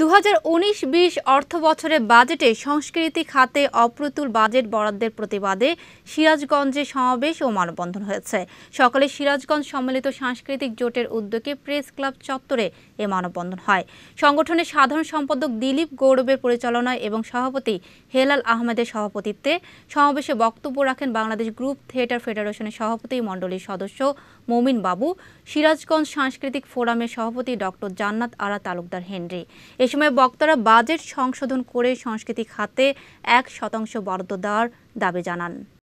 দু হাজার অর্থ বছরে বাজেটে সংস্কৃতি খাতে অপ্রতুল বাজেট বরাদ্দের প্রতিবাদে সিরাজগঞ্জে সমাবেশ ও মানববন্ধন হয়েছে সকালে সিরাজগঞ্জ সম্মিলিত সাংস্কৃতিক জোটের উদ্যোগে প্রেস ক্লাব চত্বরে এ মানববন্ধন হয় সংগঠনের সাধারণ সম্পাদক দিলীপ গৌরবের পরিচালনায় এবং সভাপতি হেলাল আহমেদের সভাপতিত্বে সমাবেশে বক্তব্য রাখেন বাংলাদেশ গ্রুপ থিয়েটার ফেডারেশনের সভাপতি মণ্ডলীর সদস্য মমিন বাবু সিরাজগঞ্জ সাংস্কৃতিক ফোরামের সভাপতি ডক্টর জান্নাত আরা তালুকদার হেনরি এ এ সময় বক্তারা বাজেট সংশোধন করে সংস্কৃতি খাতে এক শতাংশ বরাদ্দ দেওয়ার দাবি জানান